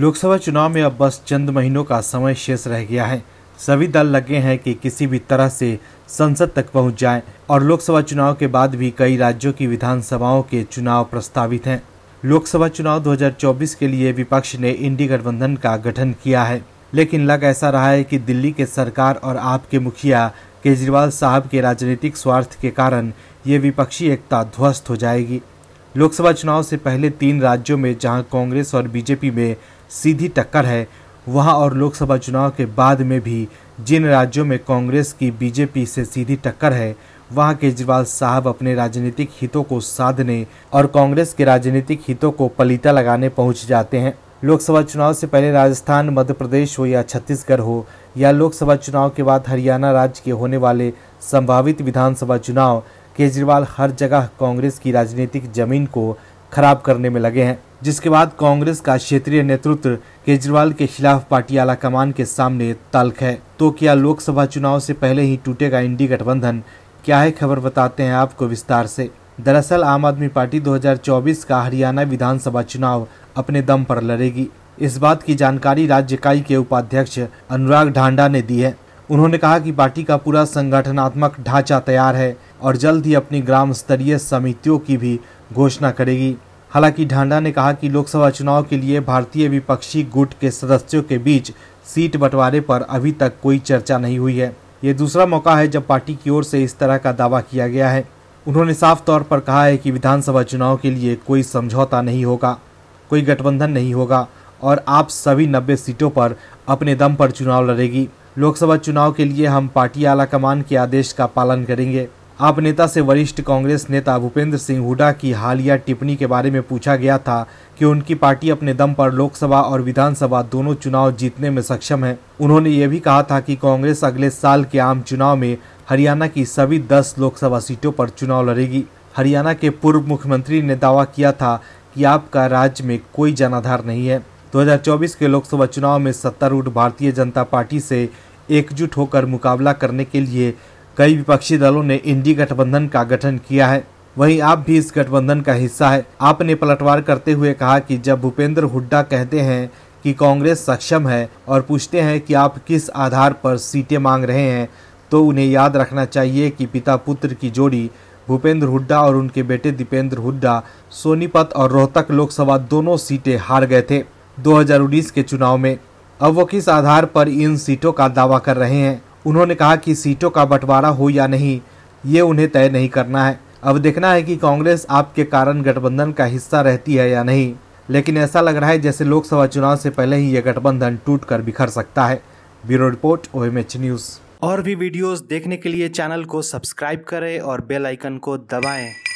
लोकसभा चुनाव में अब बस चंद महीनों का समय शेष रह गया है सभी दल लगे हैं कि किसी भी तरह से संसद तक पहुंच जाएं और लोकसभा चुनाव के बाद भी कई राज्यों की विधानसभाओं के चुनाव प्रस्तावित हैं लोकसभा चुनाव 2024 के लिए विपक्ष ने इंडी गठबंधन का गठन किया है लेकिन लग ऐसा रहा है कि दिल्ली के सरकार और आपके मुखिया केजरीवाल साहब के राजनीतिक स्वार्थ के कारण ये विपक्षी एकता ध्वस्त हो जाएगी लोकसभा चुनाव से पहले तीन राज्यों में जहां कांग्रेस और बीजेपी में सीधी टक्कर है वहां और लोकसभा चुनाव के बाद में भी जिन राज्यों में कांग्रेस की बीजेपी से सीधी टक्कर है वहां केजरीवाल साहब अपने राजनीतिक हितों को साधने और कांग्रेस के राजनीतिक हितों को पलीता लगाने पहुंच जाते हैं लोकसभा चुनाव से पहले राजस्थान मध्य प्रदेश हो या छत्तीसगढ़ हो या लोकसभा चुनाव के बाद हरियाणा राज्य के होने वाले संभावित विधानसभा चुनाव केजरीवाल हर जगह कांग्रेस की राजनीतिक जमीन को खराब करने में लगे हैं जिसके बाद कांग्रेस का क्षेत्रीय नेतृत्व केजरीवाल के खिलाफ पार्टी आला कमान के सामने तल्क है तो क्या लोकसभा चुनाव से पहले ही टूटेगा इंडी गठबंधन क्या है खबर बताते हैं आपको विस्तार से दरअसल आम आदमी पार्टी 2024 का हरियाणा विधानसभा चुनाव अपने दम पर लड़ेगी इस बात की जानकारी राज्य इकाई के उपाध्यक्ष अनुराग ढांडा ने दी है उन्होंने कहा कि पार्टी का पूरा संगठनात्मक ढांचा तैयार है और जल्द ही अपनी ग्राम स्तरीय समितियों की भी घोषणा करेगी हालांकि ढांडा ने कहा कि लोकसभा चुनाव के लिए भारतीय विपक्षी गुट के सदस्यों के बीच सीट बंटवारे पर अभी तक कोई चर्चा नहीं हुई है ये दूसरा मौका है जब पार्टी की ओर से इस तरह का दावा किया गया है उन्होंने साफ तौर पर कहा है कि विधानसभा चुनाव के लिए कोई समझौता नहीं होगा कोई गठबंधन नहीं होगा और आप सभी नब्बे सीटों पर अपने दम पर चुनाव लड़ेगी लोकसभा चुनाव के लिए हम पार्टी आला कमान के आदेश का पालन करेंगे आप नेता से वरिष्ठ कांग्रेस नेता भूपेंद्र सिंह हुडा की हालिया टिप्पणी के बारे में पूछा गया था कि उनकी पार्टी अपने दम पर लोकसभा और विधानसभा दोनों चुनाव जीतने में सक्षम है उन्होंने ये भी कहा था कि कांग्रेस अगले साल के आम चुनाव में हरियाणा की सभी दस लोकसभा सीटों पर चुनाव लड़ेगी हरियाणा के पूर्व मुख्यमंत्री ने दावा किया था कि आपका राज्य में कोई जनाधार नहीं है 2024 के लोकसभा चुनाव में सत्तारूढ़ भारतीय जनता पार्टी से एकजुट होकर मुकाबला करने के लिए कई विपक्षी दलों ने इंडी गठबंधन का गठन किया है वहीं आप भी इस गठबंधन का हिस्सा है आपने पलटवार करते हुए कहा कि जब भूपेंद्र हुड्डा कहते हैं कि कांग्रेस सक्षम है और पूछते हैं कि आप किस आधार पर सीटें मांग रहे हैं तो उन्हें याद रखना चाहिए कि पिता पुत्र की जोड़ी भूपेंद्र हुड्डा और उनके बेटे दीपेंद्र हुड्डा सोनीपत और रोहतक लोकसभा दोनों सीटें हार गए थे दो के चुनाव में अब वो किस आधार पर इन सीटों का दावा कर रहे हैं उन्होंने कहा कि सीटों का बंटवारा हो या नहीं ये उन्हें तय नहीं करना है अब देखना है कि कांग्रेस आपके कारण गठबंधन का हिस्सा रहती है या नहीं लेकिन ऐसा लग रहा है जैसे लोकसभा चुनाव से पहले ही यह गठबंधन टूट कर बिखर सकता है ब्यूरो रिपोर्ट एच न्यूज़ और भी वीडियोस देखने के लिए चैनल को सब्सक्राइब करें और बेल आइकन को दबाएं